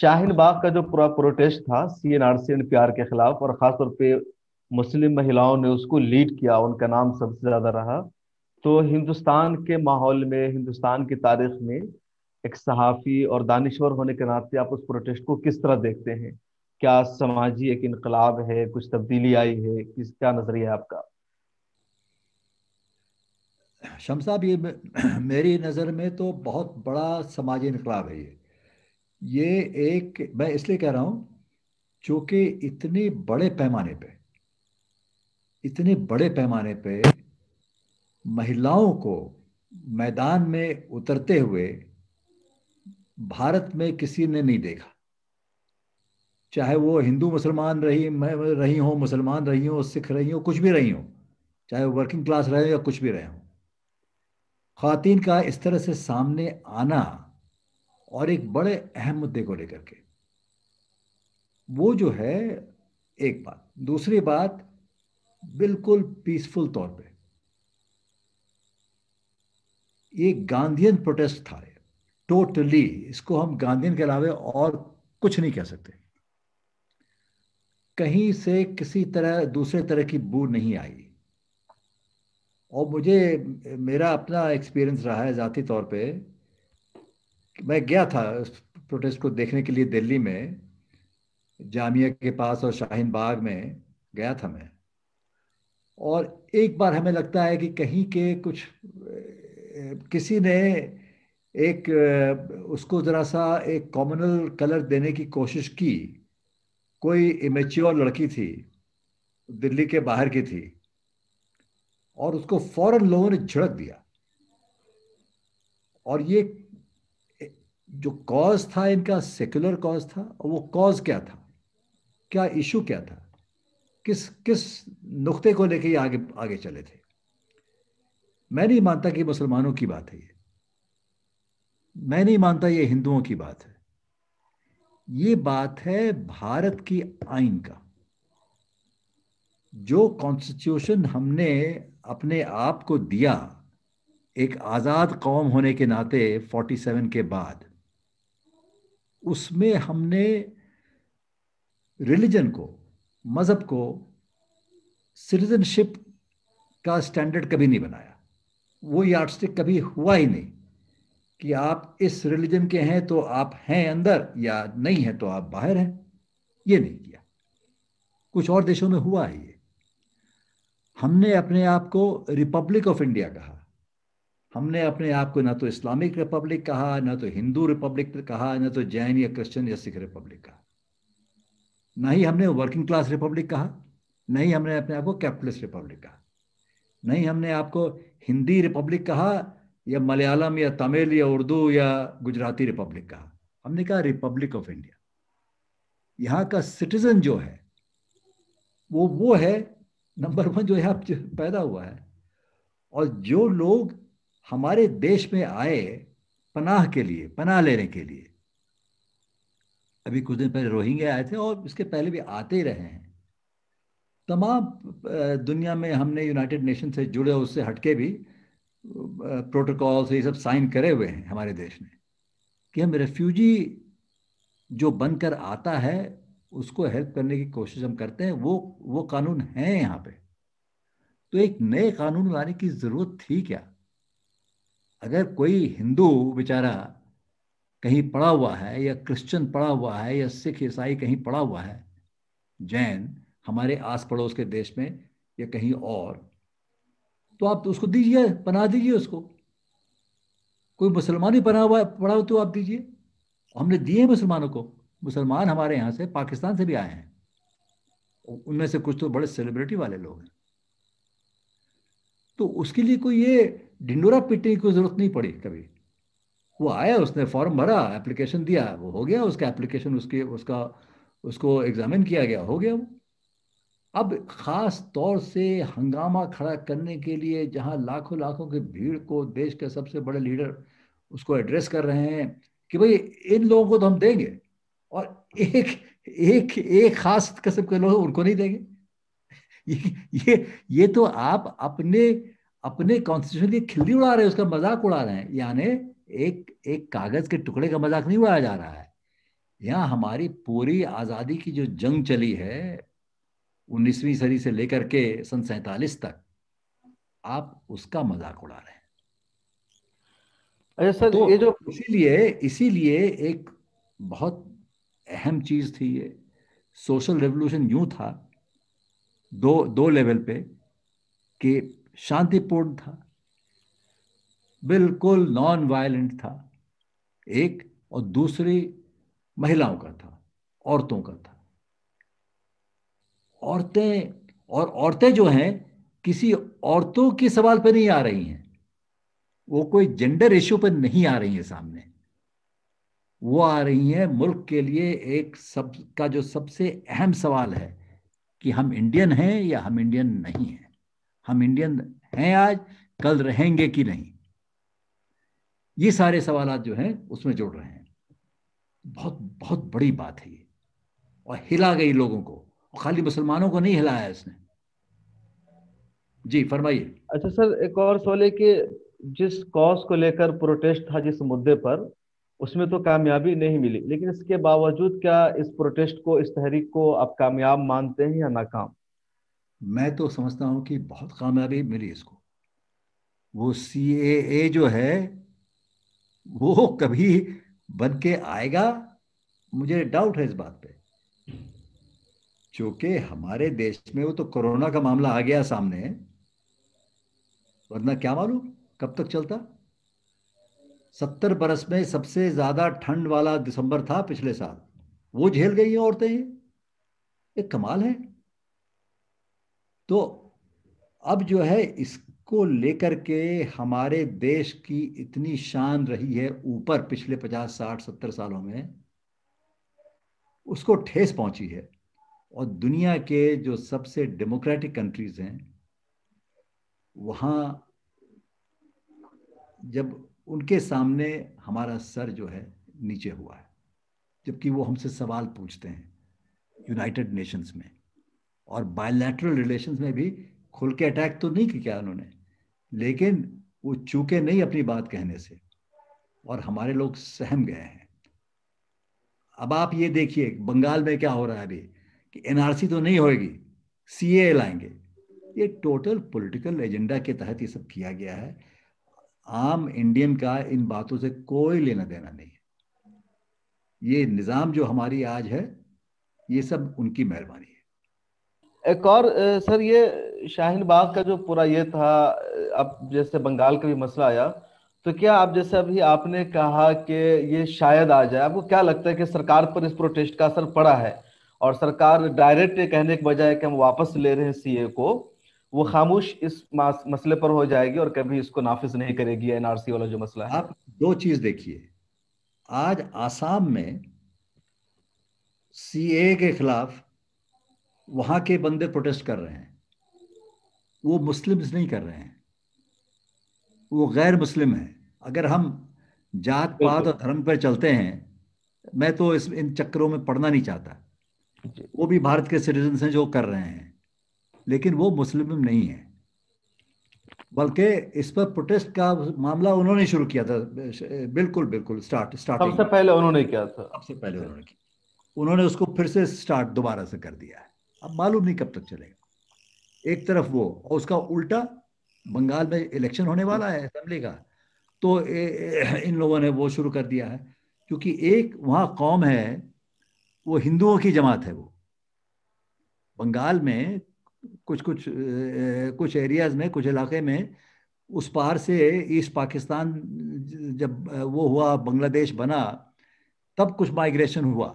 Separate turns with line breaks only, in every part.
शाहिन बाग का जो पूरा प्रोटेस्ट था C N R C N P R के खिलाफ और खासतौर पे मुस्लिम महिलाओं ने उसको लीड किया उनका नाम सबसे ज्यादा रहा तो हिंदुस्तान के माहौल में हिंदुस्तान की तारीख में एक सहाफ़ी और दानश्वर होने के नाते आप उस प्रोटेस्ट को किस तरह देखते हैं क्या समाजी एक इनकलाब है कुछ तब्दीली आई है किस क्या नज़रिया है आपका
शमसाब ये मेरी नज़र में तो बहुत बड़ा समाजी इनकलाब है ये ये एक मैं इसलिए कह रहा हूँ जो इतने बड़े पैमाने पे इतने बड़े पैमाने पे महिलाओं को मैदान में उतरते हुए भारत में किसी ने नहीं देखा चाहे वो हिंदू मुसलमान रही रही हो मुसलमान रही हो सिख रही हो कुछ भी रही हो चाहे वो वर्किंग क्लास रहे हो या कुछ भी रहे हो खातिन का इस तरह से सामने आना और एक बड़े अहम मुद्दे को लेकर के वो जो है एक बात दूसरी बात बिल्कुल पीसफुल तौर पे ये गांधीन प्रोटेस्ट था टोटली इसको हम गांधीन के अलावा और कुछ नहीं कह सकते कहीं से किसी तरह दूसरे तरह की बू नहीं आई और मुझे मेरा अपना एक्सपीरियंस रहा है ज़ाती तौर पे मैं गया था प्रोटेस्ट को देखने के लिए दिल्ली में जामिया के पास और शाहीन बाग में गया था मैं और एक बार हमें लगता है कि कहीं के कुछ किसी ने एक उसको ज़रा सा एक कॉमनल कलर देने की कोशिश की कोई इमेच्योर लड़की थी दिल्ली के बाहर की थी और उसको फौरन लोगों ने झड़क दिया और ये जो कॉज था इनका सेकुलर कॉज था और वो कॉज क्या था क्या इशू क्या था किस किस नुक्ते को लेके ये आगे आगे चले थे मैं नहीं मानता कि मुसलमानों की बात है ये मैं नहीं मानता ये हिंदुओं की बात है ये बात है भारत की आइन का जो कॉन्स्टिट्यूशन हमने अपने आप को दिया एक आज़ाद कौम होने के नाते 47 के बाद उसमें हमने रिलीजन को मज़हब को सिटीजनशिप का स्टैंडर्ड कभी नहीं बनाया वो यार्डस्टिक कभी हुआ ही नहीं कि आप इस रिलीजन के हैं तो आप हैं अंदर या नहीं हैं तो आप बाहर हैं ये नहीं किया कुछ और देशों में हुआ है ये हमने अपने आप को रिपब्लिक ऑफ इंडिया कहा हमने अपने आप को ना तो इस्लामिक रिपब्लिक कहा ना तो हिंदू रिपब्लिक कहा ना तो जैन या क्रिश्चियन या सिख रिपब्लिक कहा ना ही हमने वर्किंग क्लास रिपब्लिक कहा ना ही हमने अपने आप को कैपिटलिस्ट रिपब्लिक कहा ना ही हमने आपको हिंदी रिपब्लिक कहा या मलयालम या तमिल या उर्दू या गुजराती रिपब्लिक कहा हमने कहा रिपब्लिक ऑफ इंडिया यहाँ का सिटीजन जो है वो वो है नंबर वन जो यहाँ पैदा हुआ है और जो लोग हमारे देश में आए पनाह के लिए पनाह लेने के लिए अभी कुछ दिन पहले रोहिंग्या आए थे और इसके पहले भी आते ही रहे हैं तमाम दुनिया में हमने यूनाइटेड नेशन से जुड़े उससे हटके भी प्रोटोकॉल से ये सब साइन करे हुए हैं हमारे देश ने कि हम रेफ्यूजी जो बनकर आता है उसको हेल्प करने की कोशिश हम करते हैं वो वो कानून है यहाँ पे तो एक नए कानून लाने की ज़रूरत थी क्या अगर कोई हिंदू बेचारा कहीं पड़ा हुआ है या क्रिश्चियन पड़ा हुआ है या सिख ईसाई कहीं पड़ा हुआ है जैन हमारे आस पड़ोस के देश में या कहीं और तो आप तो उसको दीजिए बना दीजिए उसको कोई मुसलमान ही बना हुआ पड़ा हो तो आप दीजिए हमने दिए मुसलमानों को मुसलमान हमारे यहाँ से पाकिस्तान से भी आए हैं उनमें से कुछ तो बड़े सेलिब्रिटी वाले लोग हैं तो उसके लिए कोई ये ढिंडोरा पीटने की जरूरत नहीं पड़ी कभी वो आया उसने फॉर्म भरा एप्लीकेशन दिया वो हो गया उसका एप्लीकेशन उसके उसका उसको एग्जामिन किया गया हो गया वो अब खास तौर से हंगामा खड़ा करने के लिए जहां लाखों लाखों की भीड़ को देश के सबसे बड़े लीडर उसको एड्रेस कर रहे हैं कि भाई इन लोगों को तो हम देंगे और एक एक एक खास किस्म के लोग उनको नहीं देंगे ये ये तो आप अपने अपने कॉन्स्टिट्यूशन की खिल्ली उड़ा रहे हैं उसका मजाक उड़ा रहे हैं यानी एक एक कागज के टुकड़े का मजाक नहीं उड़ाया जा रहा है यहाँ हमारी पूरी आज़ादी की जो जंग चली है उन्नीसवीं सदी से लेकर के सन सैतालीस तक आप उसका मजाक उड़ा रहे हैं अच्छा सर तो ये जो इसीलिए इसीलिए एक बहुत अहम चीज थी ये सोशल रेवोल्यूशन यूं था दो दो लेवल पे कि शांतिपूर्ण था बिल्कुल नॉन वायलेंट था एक और दूसरी महिलाओं का था औरतों का था औरतें और औरतें जो हैं किसी औरतों के सवाल पर नहीं आ रही हैं वो कोई जेंडर इश्यू पर नहीं आ रही हैं सामने वो आ रही हैं मुल्क के लिए एक सब का जो सबसे अहम सवाल है कि हम इंडियन हैं या हम इंडियन नहीं हैं हम इंडियन हैं आज कल रहेंगे कि नहीं ये सारे सवाल जो हैं उसमें जोड़ रहे हैं बहुत बहुत बड़ी बात है ये और हिला गई लोगों को खाली मुसलमानों को नहीं हिलाया इसने जी फरमाइए अच्छा सर एक और
सवाल है कि जिस कॉज को लेकर प्रोटेस्ट था जिस मुद्दे पर उसमें तो कामयाबी नहीं मिली लेकिन इसके बावजूद क्या इस प्रोटेस्ट को इस तहरीक को आप कामयाब मानते हैं या नाकाम मैं तो समझता हूँ कि बहुत कामयाबी मिली इसको
वो सी ए जो है वो कभी बन के आएगा मुझे डाउट है इस बात पे चूंकि हमारे देश में वो तो कोरोना का मामला आ गया सामने वरना क्या मालूम कब तक चलता सत्तर बरस में सबसे ज्यादा ठंड वाला दिसंबर था पिछले साल वो झेल गई है औरतें ये कमाल है तो अब जो है इसको लेकर के हमारे देश की इतनी शान रही है ऊपर पिछले पचास साठ सत्तर सालों में उसको ठेस पहुंची है और दुनिया के जो सबसे डेमोक्रेटिक कंट्रीज हैं वहाँ जब उनके सामने हमारा सर जो है नीचे हुआ है जबकि वो हमसे सवाल पूछते हैं यूनाइटेड नेशंस में और बायोलैटरल रिलेशन में भी खुल के अटैक तो नहीं किया उन्होंने लेकिन वो चूके नहीं अपनी बात कहने से और हमारे लोग सहम गए हैं अब आप ये देखिए बंगाल में क्या हो रहा है अभी कि एनआरसी तो नहीं सी ए लाएंगे ये टोटल पॉलिटिकल एजेंडा के तहत ये सब किया गया है आम इंडियन का इन बातों से कोई लेना देना नहीं है ये निज़ाम जो हमारी आज है ये सब उनकी मेहरबानी है
एक और सर ये शाहीन बाग का जो पूरा ये था अब जैसे बंगाल का भी मसला आया तो क्या आप जैसे अभी आपने कहा कि ये शायद आ जाए आपको क्या लगता है कि सरकार पर इस प्रोटेस्ट का असर पड़ा है और सरकार डायरेक्ट कहने के बजाय कि हम वापस ले रहे हैं सीए को वो खामोश इस मसले पर हो जाएगी और कभी इसको नाफिज नहीं करेगी एनआरसी वाला जो मसला है आप दो चीज देखिए आज
आसाम में सीए के खिलाफ वहां के बंदे प्रोटेस्ट कर रहे हैं वो मुस्लिम्स नहीं कर रहे हैं वो गैर मुस्लिम हैं अगर हम जात पात और धर्म पर चलते हैं मैं तो इस इन चक्करों में पढ़ना नहीं चाहता वो भी भारत के सिटीजन हैं जो कर रहे हैं लेकिन वो मुस्लिम नहीं है बल्कि इस पर प्रोटेस्ट का मामला उन्होंने शुरू किया था बिल्कुल बिल्कुल स्टार्ट स्टार्ट सबसे पहले
उन्होंने किया था सबसे पहले उन्होंने
किया उन्होंने उसको फिर से स्टार्ट दोबारा से कर दिया है अब मालूम नहीं कब तक चलेगा एक तरफ वो और उसका उल्टा बंगाल में इलेक्शन होने वाला है असम्बली का तो ए, ए, इन लोगों ने वो शुरू कर दिया है क्योंकि एक वहाँ कौम है वो हिंदुओं की जमात है वो बंगाल में कुछ कुछ कुछ एरियाज में कुछ इलाके में उस पार से ईस्ट पाकिस्तान जब वो हुआ बांग्लादेश बना तब कुछ माइग्रेशन हुआ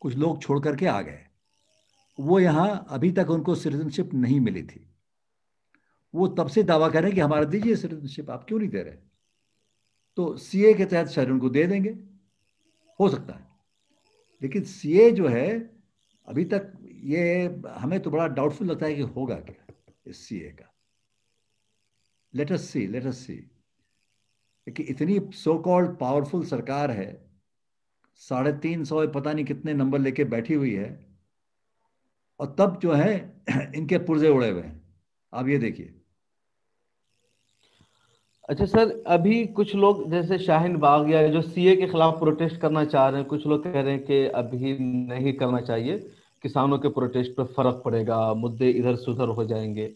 कुछ लोग छोड़ करके आ गए वो यहाँ अभी तक उनको सिटीजनशिप नहीं मिली थी वो तब से दावा कर रहे हैं कि हमारा दीजिए सिटीजनशिप आप क्यों नहीं दे रहे तो सीए के तहत शायद उनको दे देंगे हो सकता है लेकिन सीए जो है अभी तक ये हमें तो बड़ा डाउटफुल लगता है कि होगा क्या इस सी ए का लेटस सी लेटस सी कि इतनी सो कॉल्ड पावरफुल सरकार है साढ़े तीन सौ पता नहीं कितने नंबर लेके बैठी हुई है और
तब जो है इनके पुर्जे उड़े हुए हैं आप ये देखिए अच्छा सर अभी कुछ लोग जैसे शाहिन बाग या जो सीए के खिलाफ प्रोटेस्ट करना चाह रहे हैं कुछ लोग कह रहे हैं कि अभी नहीं करना चाहिए किसानों के प्रोटेस्ट पर फर्क पड़ेगा मुद्दे इधर से उधर हो जाएंगे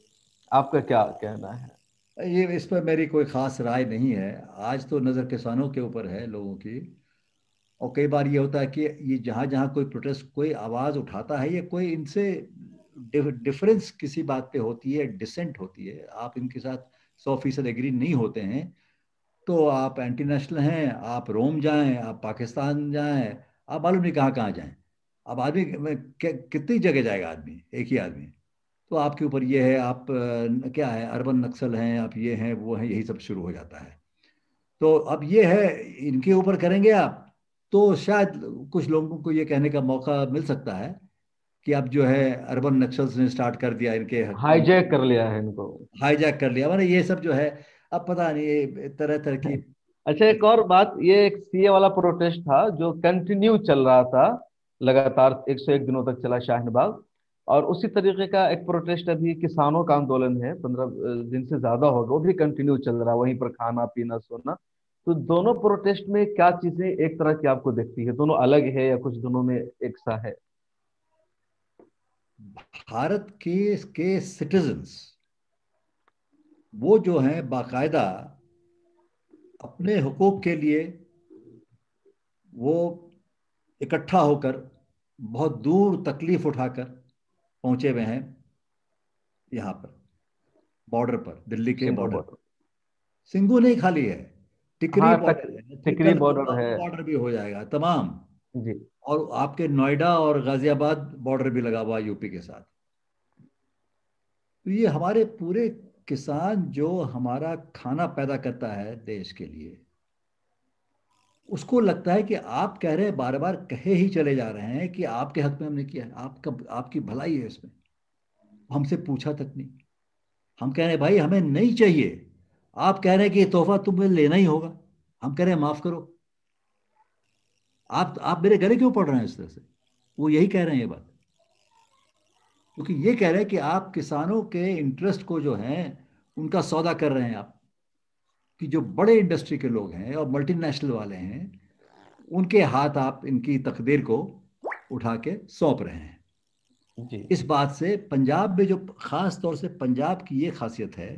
आपका क्या कहना है ये
इस पर मेरी कोई खास राय नहीं है आज तो नज़र किसानों के ऊपर है लोगों की और कई बार ये होता है कि ये जहाँ जहाँ कोई प्रोटेस्ट कोई आवाज़ उठाता है या कोई इनसे डिफरेंस किसी बात पे होती है डिसेंट होती है आप इनके साथ सौ फीसद एग्री नहीं होते हैं तो आप एंटी नेशनल हैं आप रोम जाएं आप पाकिस्तान जाएं आप मालूम नहीं कहाँ कहाँ जाएं अब आदमी कितनी जगह जाएगा आदमी एक ही आदमी तो आपके ऊपर ये है आप क्या है अरबन नक्सल हैं आप ये हैं वो हैं यही सब शुरू हो जाता है तो अब ये है इनके ऊपर करेंगे आप तो शायद कुछ लोगों को ये कहने का मौका मिल सकता है कि अब जो है अर्बन नक्सल्स ने स्टार्ट कर दिया इनके हाईजैक कर लिया है इनको हाईजैक कर लिया मैंने मतलब ये सब जो है
अब पता नहीं तरह तरह की अच्छा एक और बात ये एक सीए वाला प्रोटेस्ट था जो कंटिन्यू चल रहा था लगातार 101 दिनों तक चला शाहनबाग और उसी तरीके का एक प्रोटेस्ट अभी किसानों का आंदोलन है पंद्रह दिन से ज्यादा होगा वो भी कंटिन्यू चल रहा है वहीं पर खाना पीना सोना तो दोनों प्रोटेस्ट में क्या चीजें एक तरह की आपको देखती है दोनों अलग है या कुछ दोनों में एक सा है
भारत के के सिटीजन्स वो जो हैं बाकायदा अपने हुकूक के लिए वो इकट्ठा होकर बहुत दूर तकलीफ उठाकर पहुंचे हुए हैं यहाँ पर बॉर्डर पर दिल्ली के बॉर्डर सिंगू नहीं खाली है टिकरी बॉर्डर हाँ, टिकरी बॉर्डर है बॉर्डर भी हो जाएगा तमाम जी और आपके नोएडा और गाजियाबाद बॉर्डर भी लगा हुआ यूपी के साथ तो ये हमारे पूरे किसान जो हमारा खाना पैदा करता है देश के लिए उसको लगता है कि आप कह रहे हैं बार बार कहे ही चले जा रहे हैं कि आपके हक में हमने किया है आपका आपकी भलाई है इसमें हमसे पूछा तक नहीं हम कह रहे हैं भाई हमें नहीं चाहिए आप कह रहे हैं कि तोहफा तुम्हें लेना ही होगा हम कह रहे हैं माफ करो आप आप मेरे गले क्यों पड़ रहे हैं इस तरह से वो यही कह रहे हैं ये बात क्योंकि ये कह रहे हैं कि आप किसानों के इंटरेस्ट को जो है उनका सौदा कर रहे हैं आप कि जो बड़े इंडस्ट्री के लोग हैं और मल्टीनेशनल वाले हैं उनके हाथ आप इनकी तकदीर को उठा के सौंप रहे
हैं
जी। इस बात से पंजाब में जो खास तौर से पंजाब की ये खासियत है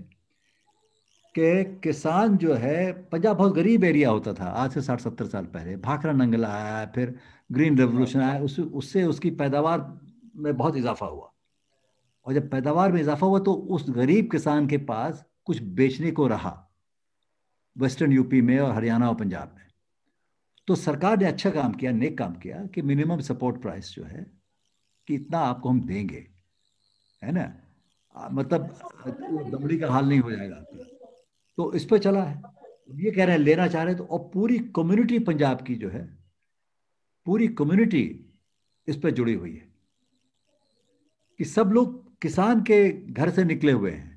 कि किसान जो है पंजाब बहुत गरीब एरिया होता था आज से साठ सत्तर साल पहले भाखरा नंगला आया फिर ग्रीन रेवोल्यूशन आया उस उससे उसकी पैदावार में बहुत इजाफा हुआ और जब पैदावार में इजाफा हुआ तो उस गरीब किसान के पास कुछ बेचने को रहा वेस्टर्न यूपी में और हरियाणा और पंजाब में तो सरकार ने अच्छा काम किया नेक काम किया कि मिनिमम सपोर्ट प्राइस जो है कि इतना आपको हम देंगे है ना मतलब दमड़ी का हाल नहीं हो जाएगा आपका तो इस पर चला है ये कह रहे हैं लेना चाह रहे हैं तो और पूरी कम्युनिटी पंजाब की जो है पूरी कम्युनिटी इस पर जुड़ी हुई है कि सब लोग किसान के घर से निकले हुए हैं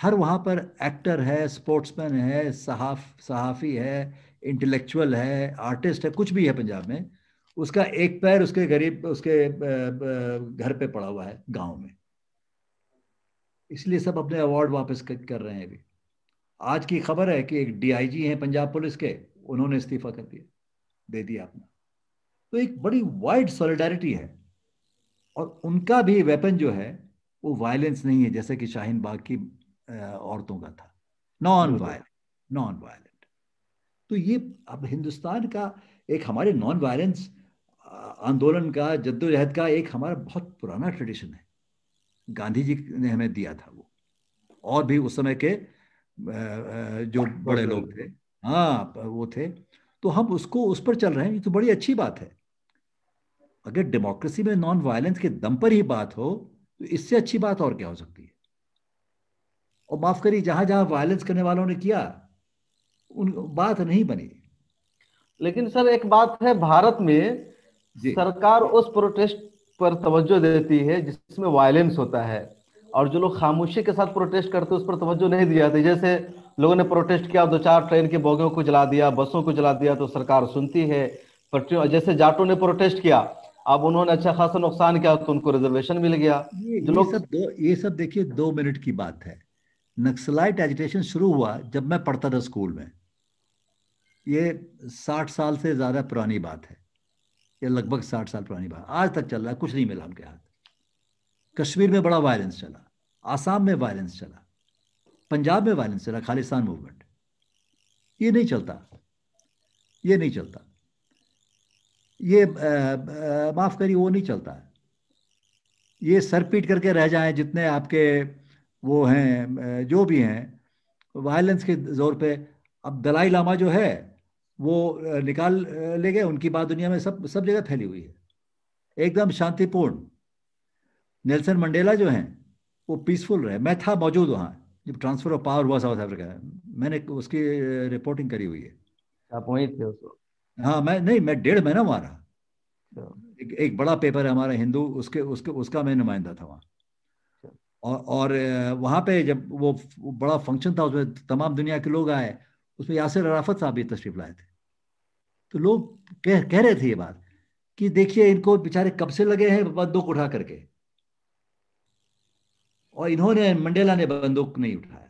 हर वहां पर एक्टर है स्पोर्ट्समैन है सहाफ सहाफ़ी है इंटेलेक्चुअल है आर्टिस्ट है कुछ भी है पंजाब में उसका एक पैर उसके गरीब उसके घर पे पड़ा हुआ है गांव में इसलिए सब अपने अवार्ड वापस कर रहे हैं अभी आज की खबर है कि एक डीआईजी हैं पंजाब पुलिस के उन्होंने इस्तीफा कर दिया दे दिया अपना तो एक बड़ी वाइड सॉलिडारिटी है और उनका भी वेपन जो है वो वायलेंस नहीं है जैसे कि शाहीन बाग की औरतों का था नॉन वायलेंट नॉन वायलेंट तो ये अब हिंदुस्तान का एक हमारे नॉन वायलेंस आंदोलन का जद्दोजहद का एक हमारा बहुत पुराना ट्रेडिशन है गांधी जी ने हमें दिया था वो और भी उस समय के जो बड़े लोग थे हाँ वो थे तो हम उसको उस पर चल रहे हैं ये तो बड़ी अच्छी बात है अगर डेमोक्रेसी में नॉन वायलेंस के दम पर ही बात हो तो इससे अच्छी बात और क्या हो सकती है और माफ करिए जहां जहां वायलेंस करने वालों ने किया उन बात नहीं बनी लेकिन
सर एक बात है भारत में सरकार उस प्रोटेस्ट पर तवज्जो देती है जिसमें वायलेंस होता है और जो लोग खामोशी के साथ प्रोटेस्ट करते उस पर तवज्जो नहीं दिया जाती जैसे लोगों ने प्रोटेस्ट किया दो चार ट्रेन के बोगियों को जला दिया बसों को जला दिया तो सरकार सुनती है पटरियों जैसे जाटों ने प्रोटेस्ट किया अब उन्होंने अच्छा खासा नुकसान किया तो उनको रिजर्वेशन मिल गया ये, जो लोग सब दो ये सब देखिए दो मिनट
की बात है नक्सलाइट एजुटेशन शुरू हुआ जब मैं पढ़ता था स्कूल में ये साठ साल से ज़्यादा पुरानी बात है ये लगभग साठ साल पुरानी बात आज तक चल रहा है कुछ नहीं मिला उनके हाथ कश्मीर में बड़ा वायलेंस चला आसाम में वायलेंस चला पंजाब में वायलेंस चला खालिस्तान मूवमेंट ये नहीं चलता ये नहीं चलता ये माफ़ करिए वो नहीं चलता है ये सर पीट करके रह जाएं जितने आपके वो हैं जो भी हैं वायलेंस के जोर पे अब दलाई लामा जो है वो निकाल ले गए उनकी बात दुनिया में सब सब जगह फैली हुई है एकदम शांतिपूर्ण नेल्सन मंडेला जो हैं वो पीसफुल रहे मैं था मौजूद वहाँ जब ट्रांसफर ऑफ पावर हुआ साउथ अफ्रीका मैंने उसकी रिपोर्टिंग करी हुई है आप वहीं थे उसको हाँ मैं नहीं मैं डेढ़ महीना वहाँ रहा अच्छा। एक, एक बड़ा पेपर है हमारा हिंदू उसके उसके उसका मैं नुमाइंदा था वहाँ अच्छा। और और वहाँ पे जब वो बड़ा फंक्शन था उसमें तमाम दुनिया के लोग आए उसमें यासिर अराफत साहब भी तशरीफ लाए थे तो लोग कह कह रहे थे ये बात कि देखिए इनको बेचारे कब से लगे हैं बंदूक उठा करके और इन्होंने मंडेला ने बंदूक नहीं उठाया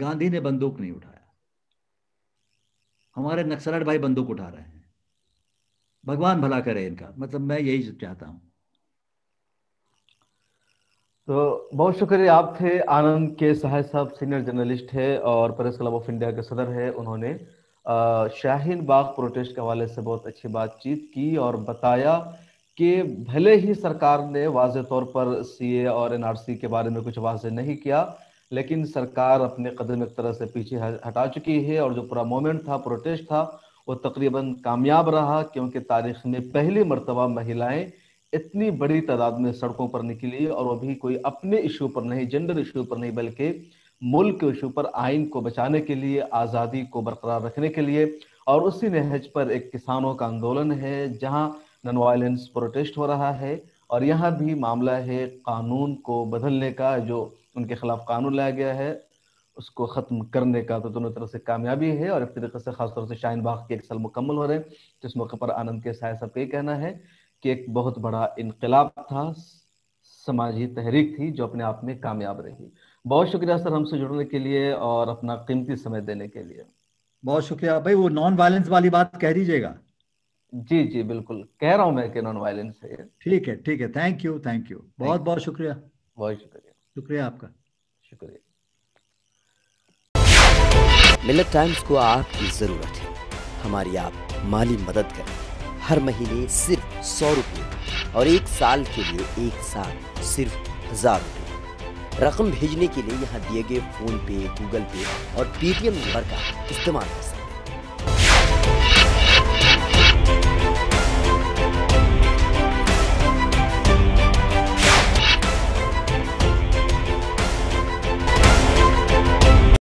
गांधी ने बंदूक नहीं उठाया हमारे नक्सलट भाई बंदूक उठा रहे हैं
भगवान भला करे इनका मतलब मैं यही चाहता हूं तो बहुत शुक्रिया आप थे आनंद के सहाय साहब सीनियर जर्नलिस्ट है और प्रेस क्लब ऑफ इंडिया के सदर है उन्होंने शाहीन बाग प्रोटेस्ट के हवाले से बहुत अच्छी बातचीत की और बताया कि भले ही सरकार ने वाज तौर पर सीए और एनआरसी के बारे में कुछ वाज नहीं किया लेकिन सरकार अपने कदम एक तरह से पीछे हटा चुकी है और जो पूरा मोमेंट था प्रोटेस्ट था वो तकरीबन कामयाब रहा क्योंकि तारीख में पहली मरतबा महिलाएं इतनी बड़ी तादाद में सड़कों पर निकली और वो भी कोई अपने इशू पर नहीं जेंडर इशू पर नहीं बल्कि मुल्क के इशू पर आइन को बचाने के लिए आज़ादी को बरकरार रखने के लिए और उसी नहज पर एक किसानों का आंदोलन है जहाँ नॉन वायलेंस प्रोटेस्ट हो रहा है और यहाँ भी मामला है कानून को बदलने का जो उनके खिलाफ कानून लाया गया है उसको ख़त्म करने का तो दोनों तरफ से कामयाबी है और एक तरीके से खासतौर से शाहन बाग के एक साल मुकम्मल हो रहे हैं तो इस मौके पर आनंद के साय साहब का ये कहना है कि एक बहुत बड़ा इनकलाब था समाजी तहरीक थी जो अपने आप में कामयाब रही बहुत शुक्रिया सर हमसे जुड़ने के लिए और अपना कीमती समय देने के लिए बहुत शुक्रिया भाई वो नॉन वायलेंस वाली बात कह दीजिएगा जी जी बिल्कुल कह रहा हूँ मैं कि नॉन वायलेंस है ठीक है ठीक है थैंक यू थैंक यू
बहुत बहुत शुक्रिया बहुत शुक्रिया शुक्रिया आपका
शुक्रिया मिलत टाइम्स को आपकी ज़रूरत है हमारी आप माली मदद करें हर महीने सिर्फ सौ रुपये और एक साल के लिए एक साल सिर्फ हज़ार रुपये रकम भेजने के लिए यहाँ दिए गए फ़ोन पे गूगल पे और पेटीएम नंबर का इस्तेमाल कर सकते